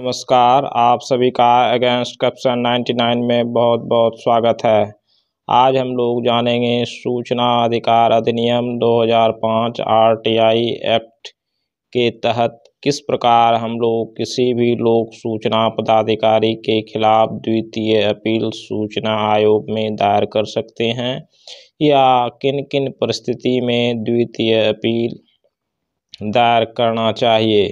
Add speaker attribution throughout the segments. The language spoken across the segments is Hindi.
Speaker 1: नमस्कार आप सभी का अगेंस्ट करप्शन 99 में बहुत बहुत स्वागत है आज हम लोग जानेंगे सूचना अधिकार अधिनियम 2005 आरटीआई एक्ट के तहत किस प्रकार हम लोग किसी भी लोक सूचना पदाधिकारी के खिलाफ द्वितीय अपील सूचना आयोग में दायर कर सकते हैं या किन किन परिस्थिति में द्वितीय अपील दायर करना चाहिए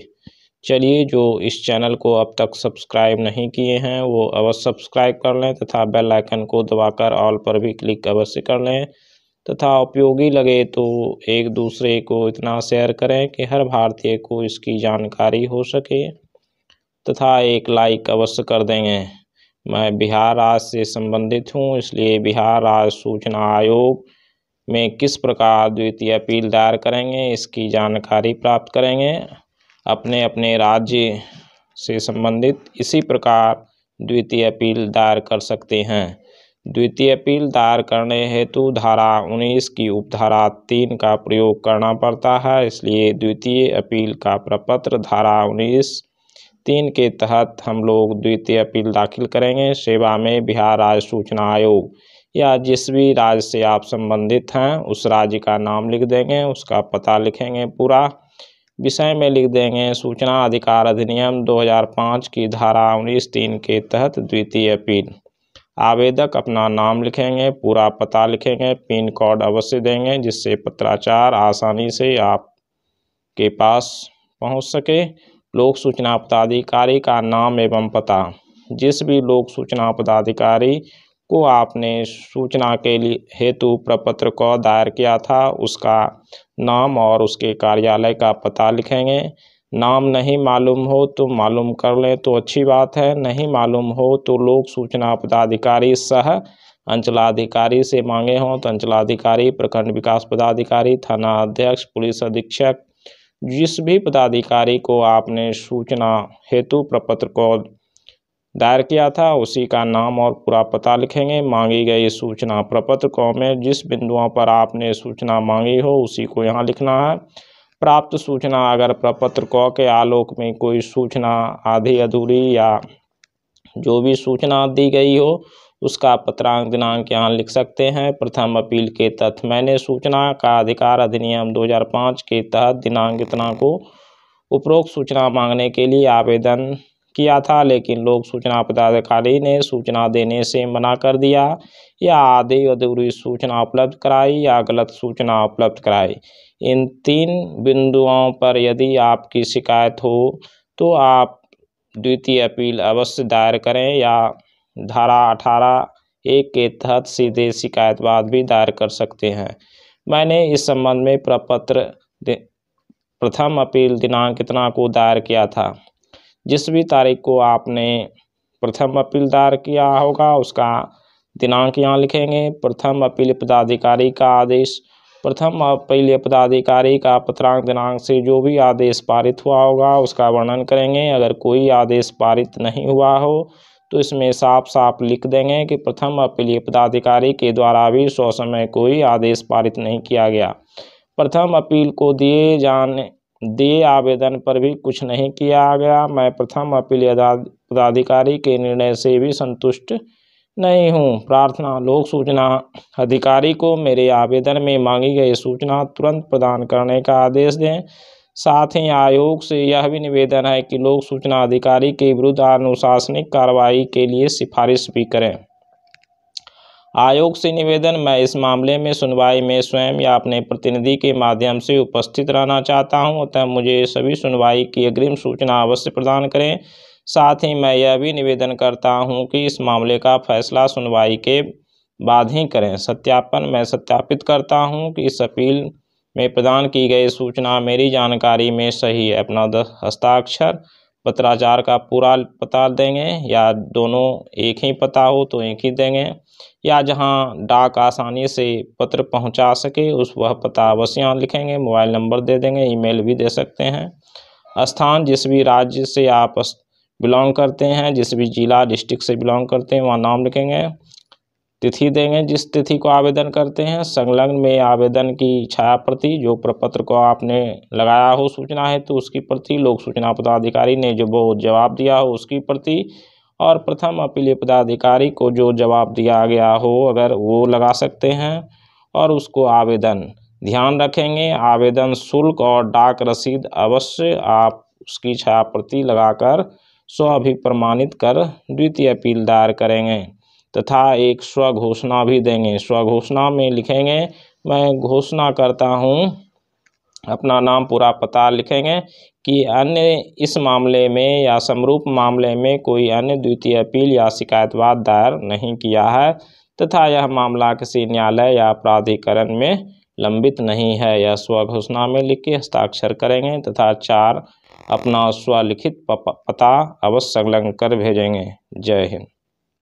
Speaker 1: चलिए जो इस चैनल को अब तक सब्सक्राइब नहीं किए हैं वो अवश्य सब्सक्राइब कर लें तथा बेल आइकन को दबाकर ऑल पर भी क्लिक अवश्य कर लें तथा उपयोगी लगे तो एक दूसरे को इतना शेयर करें कि हर भारतीय को इसकी जानकारी हो सके तथा एक लाइक अवश्य कर देंगे मैं बिहार राज्य से संबंधित हूँ इसलिए बिहार राज्य सूचना आयोग में किस प्रकार द्वितीय अपील दायर करेंगे इसकी जानकारी प्राप्त करेंगे अपने अपने राज्य से संबंधित इसी प्रकार द्वितीय अपील दायर कर सकते हैं द्वितीय अपील दायर करने हेतु धारा 19 की उपधारा 3 का प्रयोग करना पड़ता है इसलिए द्वितीय अपील का प्रपत्र धारा 19 तीन के तहत हम लोग द्वितीय अपील दाखिल करेंगे सेवा में बिहार राज्य सूचना आयोग या जिस भी राज्य से आप संबंधित हैं उस राज्य का नाम लिख देंगे उसका पता लिखेंगे पूरा विषय में लिख देंगे सूचना अधिकार अधिनियम 2005 की धारा उन्नीस तीन के तहत द्वितीय अपील आवेदक अपना नाम लिखेंगे पूरा पता लिखेंगे पिन कोड अवश्य देंगे जिससे पत्राचार आसानी से आप के पास पहुंच सके लोक सूचना पदाधिकारी का नाम एवं पता जिस भी लोक सूचना पदाधिकारी को आपने सूचना के लिए हेतु प्रपत्र को दायर किया था उसका नाम और उसके कार्यालय का पता लिखेंगे नाम नहीं मालूम हो तो मालूम कर लें तो अच्छी बात है नहीं मालूम हो तो लोक सूचना पदाधिकारी सह अंचलाधिकारी से मांगे हों तो अंचलाधिकारी प्रखंड विकास पदाधिकारी थाना अध्यक्ष पुलिस अधीक्षक जिस भी पदाधिकारी को आपने सूचना हेतु प्रपत्र को दायर किया था उसी का नाम और पूरा पता लिखेंगे मांगी गई सूचना प्रपत्र कौ में जिस बिंदुओं पर आपने सूचना मांगी हो उसी को यहाँ लिखना है प्राप्त सूचना अगर प्रपत्र कौ के आलोक में कोई सूचना आधी अधूरी या जो भी सूचना दी गई हो उसका पत्रांक दिनांक यहाँ लिख सकते हैं प्रथम अपील के तहत मैंने सूचना का अधिकार अधिनियम 2005 के तहत दिनांक इतना को उपरोक्त सूचना मांगने के लिए आवेदन किया था लेकिन लोक सूचना पदाधिकारी ने सूचना देने से मना कर दिया या आधी अधूरी सूचना उपलब्ध कराई या गलत सूचना उपलब्ध कराई इन तीन बिंदुओं पर यदि आपकी शिकायत हो तो आप द्वितीय अपील अवश्य दायर करें या धारा अठारह एक के तहत सीधे शिकायतवाद भी दायर कर सकते हैं मैंने इस संबंध में प्रपत्र प्रथम अपील दिनांक कितना को दायर किया था जिस भी तारीख को आपने प्रथम अपील दायर किया होगा उसका दिनांक यहाँ लिखेंगे प्रथम अपील पदाधिकारी का आदेश प्रथम अपील पदाधिकारी का पत्रांक दिनांक से जो भी आदेश पारित हुआ होगा उसका वर्णन करेंगे अगर कोई आदेश पारित नहीं हुआ हो तो इसमें साफ साफ लिख देंगे कि प्रथम अपीलीय पदाधिकारी के द्वारा भी सौ समय कोई आदेश पारित नहीं किया गया प्रथम अपील को दिए जाने दिए आवेदन पर भी कुछ नहीं किया गया मैं प्रथम अपील पदाधिकारी के निर्णय से भी संतुष्ट नहीं हूँ प्रार्थना लोक सूचना अधिकारी को मेरे आवेदन में मांगी गई सूचना तुरंत प्रदान करने का आदेश दें साथ ही आयोग से यह भी निवेदन है कि लोक सूचना अधिकारी के विरुद्ध अनुशासनिक कार्रवाई के लिए सिफारिश भी करें आयोग से निवेदन मैं इस मामले में सुनवाई में स्वयं या अपने प्रतिनिधि के माध्यम से उपस्थित रहना चाहता हूँ अतः मुझे सभी सुनवाई की अग्रिम सूचना अवश्य प्रदान करें साथ ही मैं यह भी निवेदन करता हूँ कि इस मामले का फैसला सुनवाई के बाद ही करें सत्यापन मैं सत्यापित करता हूँ कि इस अपील में प्रदान की गई सूचना मेरी जानकारी में सही है अपना हस्ताक्षर पत्राचार का पूरा पता देंगे या दोनों एक ही पता हो तो एक ही देंगे या जहां डाक आसानी से पत्र पहुंचा सके उस वह पता अवश्य यहाँ लिखेंगे मोबाइल नंबर दे देंगे ईमेल भी दे सकते हैं स्थान जिस भी राज्य से आप बिलोंग करते हैं जिस भी जिला डिस्ट्रिक्ट से बिलोंग करते हैं वहाँ नाम लिखेंगे तिथि देंगे जिस तिथि को आवेदन करते हैं संलग्न में आवेदन की छाया प्रति जो प्रपत्र को आपने लगाया हो सूचना है तो उसकी प्रति लोक सूचना पदाधिकारी ने जो वो जवाब दिया हो उसकी प्रति और प्रथम अपीलीय पदाधिकारी को जो जवाब दिया गया हो अगर वो लगा सकते हैं और उसको आवेदन ध्यान रखेंगे आवेदन शुल्क और डाक रसीद अवश्य आप उसकी छाया प्रति लगाकर स्व अभिप्रमाणित कर द्वितीय अपील दायर करेंगे तथा एक स्वघोषणा भी देंगे स्वघोषणा में लिखेंगे मैं घोषणा करता हूँ अपना नाम पूरा पता लिखेंगे कि अन्य इस मामले में या समरूप मामले में कोई अन्य द्वितीय अपील या शिकायतवाद दायर नहीं किया है तथा यह मामला किसी न्यायालय या प्राधिकरण में लंबित नहीं है यह स्वघोषणा में लिख के हस्ताक्षर करेंगे तथा चार अपना स्वलिखित पता अवश्य संलग्न कर भेजेंगे जय हिंद